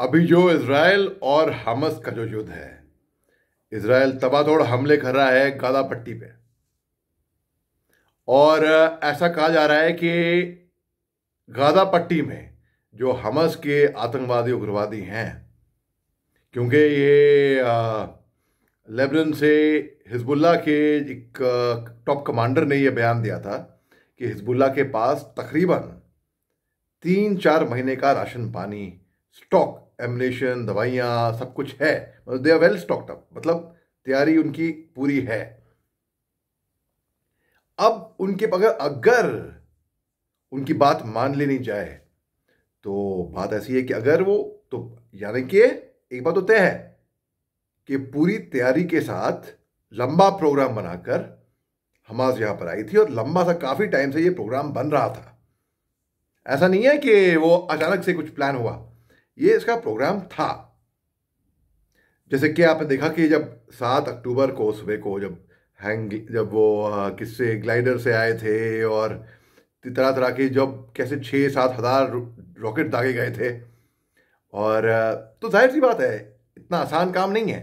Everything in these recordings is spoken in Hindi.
अभी जो इसराइल और हमस का जो युद्ध है इसराइल तबादोड़ हमले कर रहा है गादा पट्टी पे और ऐसा कहा जा रहा है कि गादा पट्टी में जो हमस के आतंकवादी उग्रवादी हैं क्योंकि ये लेबनन से हिजबुल्ला के एक टॉप कमांडर ने यह बयान दिया था कि हिजबुल्ला के पास तकरीबन तीन चार महीने का राशन पानी स्टॉक एमनेशन दवाइयाँ सब कुछ है they are well stocked up मतलब तैयारी उनकी पूरी है अब उनके अगर अगर उनकी बात मान लेनी जाए तो बात ऐसी है कि अगर वो तो यानी कि एक बात तो तय है कि पूरी तैयारी के साथ लंबा प्रोग्राम बनाकर हमास यहां पर आई थी और लंबा सा काफ़ी टाइम से ये प्रोग्राम बन रहा था ऐसा नहीं है कि वो अचानक से कुछ प्लान हुआ ये इसका प्रोग्राम था जैसे कि आपने देखा कि जब सात अक्टूबर को सुबह को जब हैंग जब वो किससे ग्लाइडर से आए थे और तरह तरह के जब कैसे छः सात हज़ार रॉकेट दागे गए थे और तो जाहिर सी बात है इतना आसान काम नहीं है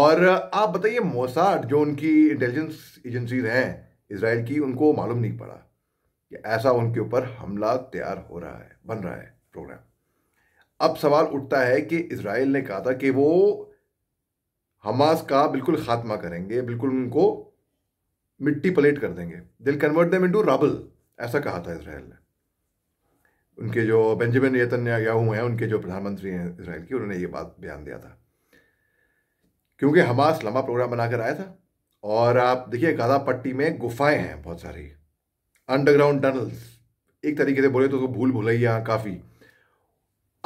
और आप बताइए मोसाड जो उनकी इंटेलिजेंस एजेंसीज हैं इसराइल की उनको मालूम नहीं पड़ा कि ऐसा उनके ऊपर हमला तैयार हो रहा है बन रहा है प्रोग्राम अब सवाल उठता है कि इसराइल ने कहा था कि वो हमास का बिल्कुल खात्मा करेंगे बिल्कुल उनको मिट्टी पलेट कर देंगे दिल कन्वर्ट देम इनटू राबल ऐसा कहा था इसराइल ने उनके जो बेंजामिन यतन्याहू हैं उनके जो प्रधानमंत्री हैं इसराइल की उन्होंने ये बात बयान दिया था क्योंकि हमास लंबा प्रोग्राम बनाकर आया था और आप देखिए गाजा पट्टी में गुफाएं हैं बहुत सारी अंडरग्राउंड टनल्स एक तरीके से बोले तो उसको भूल भुलैया काफ़ी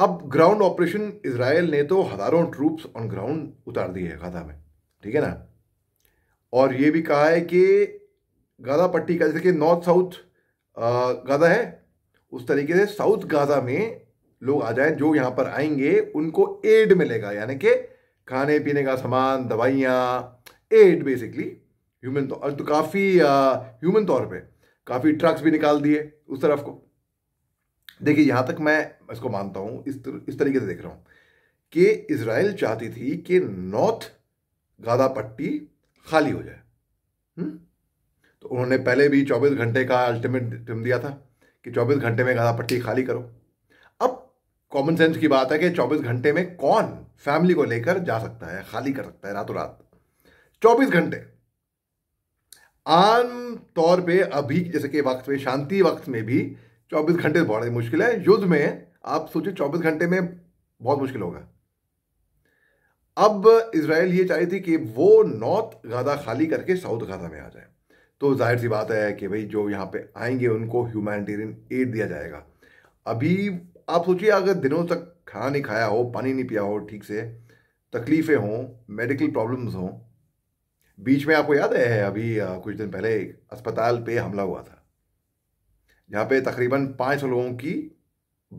अब ग्राउंड ऑपरेशन इसराइल ने तो हज़ारों ट्रूप्स ऑन ग्राउंड उतार दिए है गाज़ा में ठीक है ना और ये भी कहा है कि गाज़ा पट्टी का जैसे कि नॉर्थ साउथ गाज़ा है उस तरीके से साउथ गाज़ा में लोग आ जाए जो यहाँ पर आएंगे उनको एड मिलेगा यानी कि खाने पीने का सामान दवाइयाँ एड बेसिकली ह्यूमन तौर तो, तो काफ़ी ह्यूमन तौर पे काफ़ी ट्रक्स भी निकाल दिए उस तरफ को देखिए यहां तक मैं इसको मानता हूं इस तर, इस तरीके से देख रहा हूं कि इसराइल चाहती थी कि नॉर्थ गादा पट्टी खाली हो जाए हुँ? हम्म? तो उन्होंने पहले भी 24 घंटे का अल्टीमेटम दिया था कि 24 घंटे में गादा पट्टी खाली करो अब कॉमन सेंस की बात है कि 24 घंटे में कौन फैमिली को लेकर जा सकता है खाली कर सकता है रातों रात चौबीस घंटे आम तौर पे अभी जैसे कि वक्त में शांति वक्त में भी चौबीस घंटे बहुत मुश्किल है युद्ध में आप सोचिए चौबीस घंटे में बहुत मुश्किल होगा अब इसराइल ये चाह रही थी कि वो नॉर्थ गाजा खाली करके साउथ गाजा में आ जाए तो जाहिर सी बात है कि भाई जो यहाँ पे आएंगे उनको ह्यूमैनिटेरियन एड दिया जाएगा अभी आप सोचिए अगर दिनों तक खाना नहीं खाया हो पानी नहीं पिया हो ठीक से तकलीफ़ें हों मेडिकल प्रॉब्लम्स हों बीच में आपको याद है अभी कुछ दिन पहले अस्पताल पे हमला हुआ था जहाँ पे तकरीबन पाँच लोगों की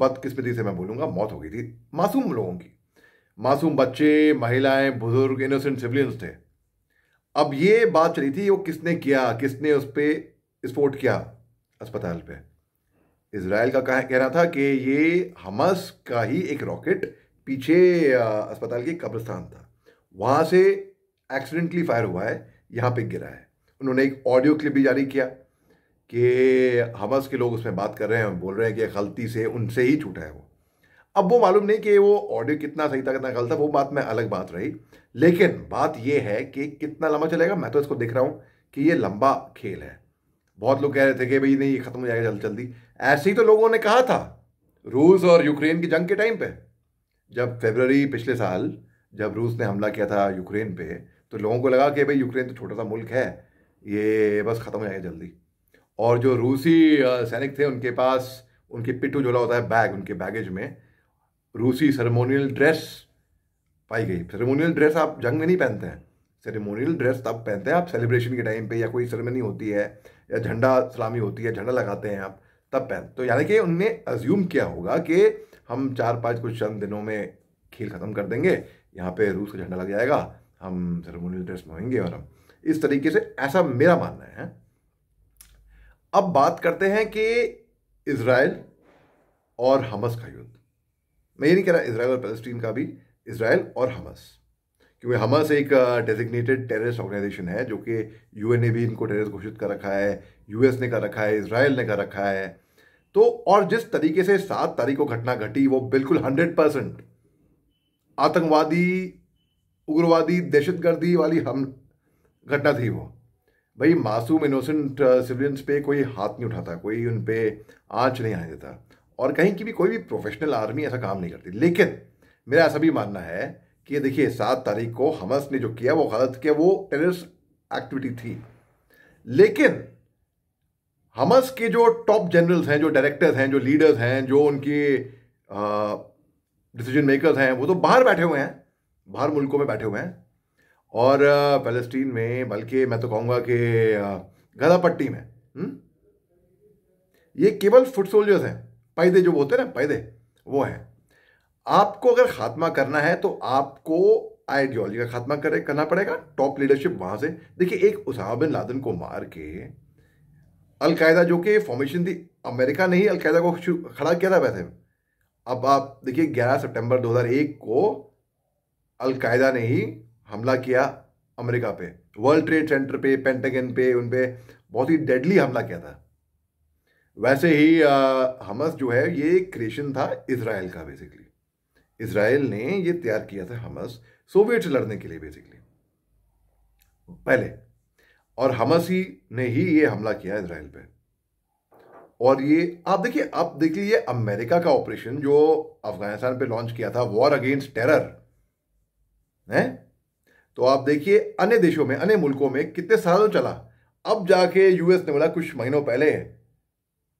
बदकिस्मती से मैं बोलूँगा मौत हो गई थी मासूम लोगों की मासूम बच्चे महिलाएं बुजुर्ग इनोसेंट सिविलियंस थे अब ये बात चली थी वो किसने किया किसने उस पर स्पोर्ट किया अस्पताल पे इसराइल का कह कहना था कि ये हमस का ही एक रॉकेट पीछे अस्पताल के कब्रस्तान था वहाँ से एक्सीडेंटली फायर हुआ है यहाँ पे गिरा है उन्होंने एक ऑडियो क्लिप भी जारी किया कि हमस के लोग उसमें बात कर रहे हैं बोल रहे हैं कि गलती से उनसे ही छूटा है वो अब वो मालूम नहीं कि वो ऑडियो कितना सही था कितना गलत था वो बात में अलग बात रही लेकिन बात ये है कि कितना लंबा चलेगा मैं तो इसको देख रहा हूँ कि ये लंबा खेल है बहुत लोग कह रहे थे कि भाई नहीं ये ख़त्म हो जाएगा जल्द जल्दी ऐसे ही तो लोगों ने कहा था रूस और यूक्रेन की जंग के टाइम पे जब फेबररी पिछले साल जब रूस ने हमला किया था यूक्रेन पे तो लोगों को लगा कि भाई यूक्रेन तो छोटा सा मुल्क है ये बस ख़त्म हो जाएगा जल्दी और जो रूसी सैनिक थे उनके पास उनके पिट्टू झोला होता है बैग उनके बैगेज में रूसी सेरेमोनियल ड्रेस पाई गई सेरेमोनियल ड्रेस आप जंग में नहीं पहनते हैं सेरेमोनियल ड्रेस तब पहनते हैं आप सेलिब्रेशन के टाइम पे या कोई सेरेमनी होती है या झंडा सलामी होती है झंडा लगाते हैं आप तब पहन तो यानी कि उनने अज्यूम किया होगा कि हम चार पाँच कुछ चंद दिनों में खेल ख़त्म कर देंगे यहाँ पे रूस का झंडा लग जाएगा हम सेरेमोनियल ड्रेस में होंगे और हम इस तरीके से ऐसा मेरा मानना है अब बात करते हैं कि इसराइल और हमस का युद्ध मैं ये नहीं कह रहा इसराइल और पैलेस्टीन का भी इसराइल और हमस क्योंकि हमस एक डेजिग्नेटेड टेररिस्ट ऑर्गेनाइजेशन है जो कि यू ने भी इनको टेररिस्ट घोषित कर रखा है यूएस ने कर रखा है इसराइल ने कर रखा है तो और जिस तरीके से सात तारीख को घटना घटी वो बिल्कुल हंड्रेड परसेंट आतंकवादी उग्रवादी दहशतगर्दी वाली हम घटना थी वो भाई मासूम इनोसेंट सिविलियंस uh, पे कोई हाथ नहीं उठाता कोई उन पर आँच नहीं आने देता और कहीं की भी कोई भी प्रोफेशनल आर्मी ऐसा काम नहीं करती लेकिन मेरा ऐसा भी मानना है कि देखिए सात तारीख को हमस ने जो किया वो गलत किया वो टेररिस्ट एक्टिविटी थी लेकिन हमस के जो टॉप जनरल्स हैं जो डायरेक्टर्स हैं जो लीडर्स हैं जो उनके डिसीजन मेकर्स हैं वो तो बाहर बैठे हुए हैं बाहर मुल्कों में बैठे हुए हैं और फ़लस्तीन में बल्कि मैं तो कहूँगा कि गदा पट्टी में हम्म? ये केवल फुट सोल्जर्स हैं पैदे जो होते हैं ना पैदे वो हैं आपको अगर खात्मा करना है तो आपको आइडियोलॉजी का खात्मा करे करना पड़ेगा टॉप लीडरशिप वहाँ से देखिए एक उसामा बिन लादन को मार के अलकायदा जो कि फॉर्मेशन थी अमेरिका ने ही अलकायदा को खड़ा किया था वैसे अब आप देखिए 11 सितंबर 2001 को अलकायदा ने ही हमला किया अमेरिका पे वर्ल्ड ट्रेड सेंटर पे पेंटागन पे उन पर बहुत ही डेडली हमला किया था वैसे ही हमस जो है ये क्रिएशन था इसराइल का बेसिकली इसराइल ने ये तैयार किया था हमस सोवियत से लड़ने के लिए बेसिकली पहले और हमस ही ने ही ये हमला किया इसराइल पे और ये आप देखिए आप देख लीजिए अमेरिका का ऑपरेशन जो अफगानिस्तान पे लॉन्च किया था वॉर अगेंस्ट टेरर है तो आप देखिए अन्य देशों में अन्य मुल्कों में कितने सालों चला अब जाके यूएस ने बोला कुछ महीनों पहले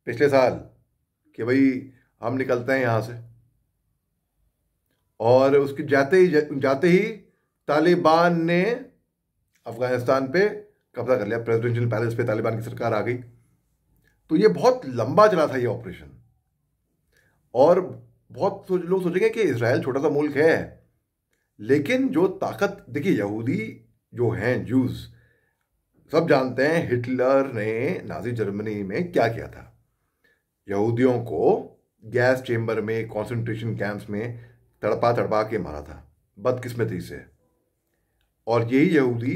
पिछले साल कि भाई हम निकलते हैं यहां से और उसके जाते ही जाते ही तालिबान ने अफगानिस्तान पे कब्जा कर लिया प्रेसिडेंशियल पैलेस पे तालिबान की सरकार आ गई तो ये बहुत लंबा चला था ये ऑपरेशन और बहुत सोच लोग सोचेंगे कि इसराइल छोटा सा मुल्क है लेकिन जो ताकत देखिए यहूदी जो हैं जूस सब जानते हैं हिटलर ने नाजी जर्मनी में क्या किया था यहूदियों को गैस चेम्बर में कॉन्सेंट्रेशन कैंप्स में तड़पा तड़पा के मारा था बदकिस्मती से और यही यहूदी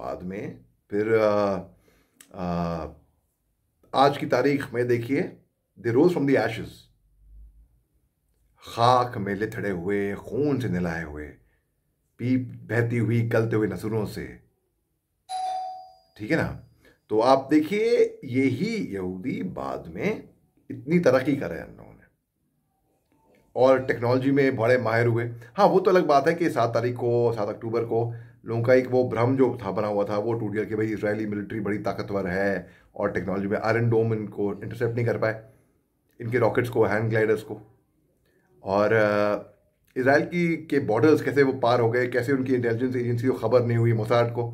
बाद में फिर आ, आ, आज की तारीख में देखिए they rose from the ashes खाक मेले थड़े हुए खून से नलाए हुए पीप बहती हुई गलते हुए नसरों से ठीक है ना तो आप देखिए यही यहूदी बाद में इतनी तरक्की करे उन्होंने और टेक्नोलॉजी में बड़े माहिर हुए हाँ वो तो अलग बात है कि सात तारीख को सात अक्टूबर को लोगों का एक वो भ्रम जो था बना हुआ था वो टूट गया कि भाई इसराइली मिलिट्री बड़ी ताकतवर है और टेक्नोलॉजी में आयरन डोम इनको इंटरसेप्ट नहीं कर पाए इनके रॉकेट्स को हैंड ग्लाइडर्स को और इसराइल की के बॉर्डर्स कैसे वो पार हो गए कैसे उनकी इंटेलिजेंस एजेंसी को खबर नहीं हुई मोसाद को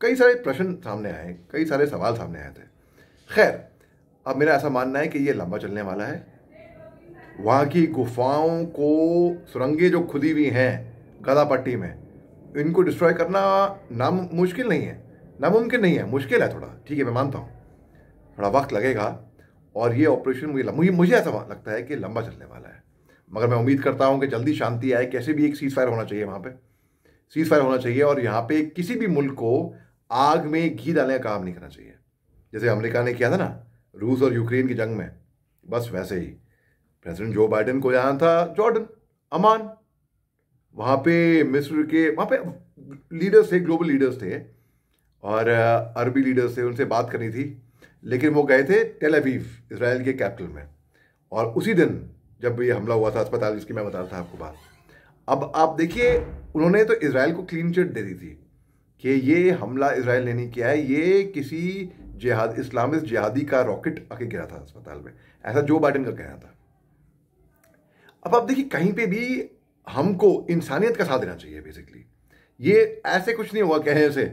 कई सारे प्रश्न सामने आए कई सारे सवाल सामने आए थे खैर अब मेरा ऐसा मानना है कि ये लंबा चलने वाला है वहाँ की गुफाओं को सुरंगें जो खुदी हुई हैं गदापट्टी में इनको डिस्ट्रॉय करना नाम मुश्किल नहीं है नामुमकिन नहीं है मुश्किल है थोड़ा ठीक है मैं मानता हूँ थोड़ा वक्त लगेगा और ये ऑपरेशन मुझे मुझे ऐसा लगता है कि लंबा चलने वाला है मगर मैं उम्मीद करता हूँ कि जल्दी शांति आए कैसे भी एक सीज फायर होना चाहिए वहाँ पर सीज फायर होना चाहिए और यहाँ पे किसी भी मुल्क को आग में घी डालने का काम नहीं करना चाहिए जैसे अमेरिका ने किया था ना रूस और यूक्रेन की जंग में बस वैसे ही प्रेसिडेंट जो बाइडन को जाना था जॉर्डन अमान वहाँ पे मिस्र के वहाँ पे लीडर्स थे ग्लोबल लीडर्स थे और अरबी लीडर्स थे उनसे बात करनी थी लेकिन वो गए थे टेल इसराइल के कैपिटल में और उसी दिन जब ये हमला हुआ था अस्पताल जिसकी मैं बता रहा था आपको बात अब आप देखिए उन्होंने तो इसराइल को क्लीन चिट दे दी थी कि ये हमला इसराइल ने नहीं किया है ये किसी जिहाद इस्लामिक जिहादी का रॉकेट आके गिरा था अस्पताल में ऐसा जो बाइडन का कहना था अब आप देखिए कहीं पे भी हमको इंसानियत का साथ देना चाहिए बेसिकली ये ऐसे कुछ नहीं हुआ कहने से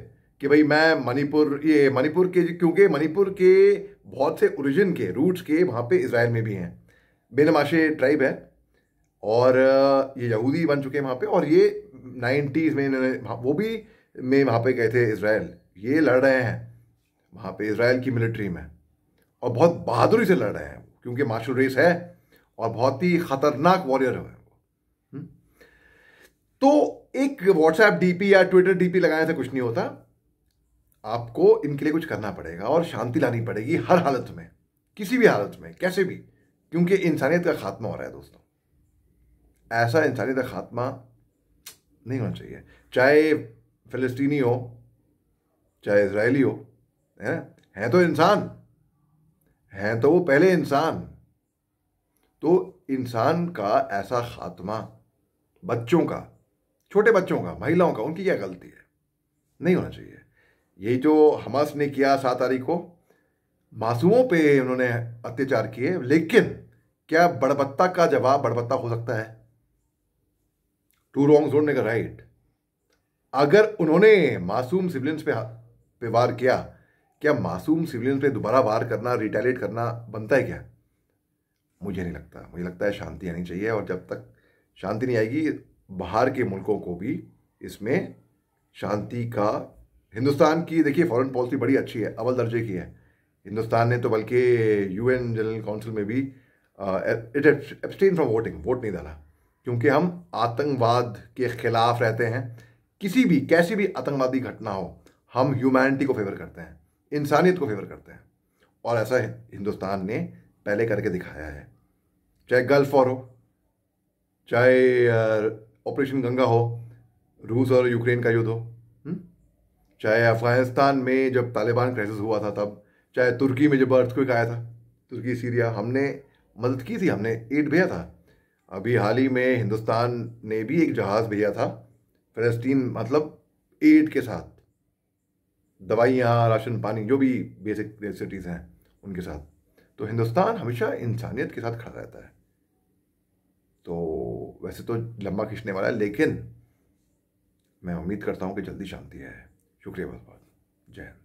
कि भाई मैं मणिपुर ये मणिपुर के क्योंकि मणिपुर के बहुत से ओरिजिन के रूट्स के वहाँ पे इसराइल में भी हैं बेनमाशे ट्राइब है और ये यहूदी बन चुके हैं वहाँ पे और ये नाइन्टीज़ में इन्होंने वो भी में वहाँ पे गए थे इसराइल ये लड़ रहे हैं वहाँ पे इसराइल की मिलिट्री में और बहुत बहादुरी से लड़ रहे हैं क्योंकि मार्शल रेस है और बहुत ही खतरनाक वॉरियर है हम्म। तो एक व्हाट्सएप डीपी या ट्विटर डीपी लगाने से कुछ नहीं होता आपको इनके लिए कुछ करना पड़ेगा और शांति लानी पड़ेगी हर हालत में किसी भी हालत में कैसे भी क्योंकि इंसानियत का खात्मा हो रहा है दोस्तों ऐसा इंसानियत का खात्मा नहीं होना चाहिए चाहे फिलिस्तीनी हो चाहे इसराइली हो है हैं तो इंसान हैं तो वो पहले इंसान तो इंसान का ऐसा खात्मा बच्चों का छोटे बच्चों का महिलाओं का उनकी क्या गलती है नहीं होना चाहिए यही जो हमास ने किया सात तारीख को मासूमों पे उन्होंने अत्याचार किए लेकिन क्या बड़बत्ता का जवाब बड़बत्ता हो सकता है टू रॉन्ग जोड़ने का राइट अगर उन्होंने मासूम सिविलियंस पे पे वार किया क्या मासूम सिविलियंस पे दोबारा वार करना रिटेलिएट करना बनता है क्या मुझे नहीं लगता मुझे लगता है शांति आनी चाहिए और जब तक शांति नहीं आएगी बाहर के मुल्कों को भी इसमें शांति का हिंदुस्तान की देखिए फॉरेन पॉलिसी बड़ी अच्छी है अव्वल दर्जे की है हिंदुस्तान ने तो बल्कि एन जनरल काउंसिल में भी it abstain from voting vote नहीं डाला क्योंकि हम आतंकवाद के खिलाफ रहते हैं किसी भी कैसी भी आतंकवादी घटना हो हम ह्यूमैनिटी को फेवर करते हैं इंसानियत को फेवर करते हैं और ऐसा हिंदुस्तान ने पहले करके दिखाया है चाहे गल्फ वॉर हो चाहे ऑपरेशन गंगा हो रूस और यूक्रेन का युद्ध हो हम्म? चाहे अफगानिस्तान में जब तालिबान क्राइसिस हुआ था तब चाहे तुर्की में जब को आया था तुर्की सीरिया हमने मदद की थी हमने एड भेजा था अभी हाल ही में हिंदुस्तान ने भी एक जहाज़ भेजा था फ़लस्तीन मतलब एड के साथ दवाइयाँ राशन पानी जो भी बेसिक नेसेसिटीज़ हैं उनके साथ तो हिंदुस्तान हमेशा इंसानियत के साथ खड़ा रहता है तो वैसे तो लंबा खींचने वाला है लेकिन मैं उम्मीद करता हूँ कि जल्दी शांति है शुक्रिया बहुत बहुत जय हिंद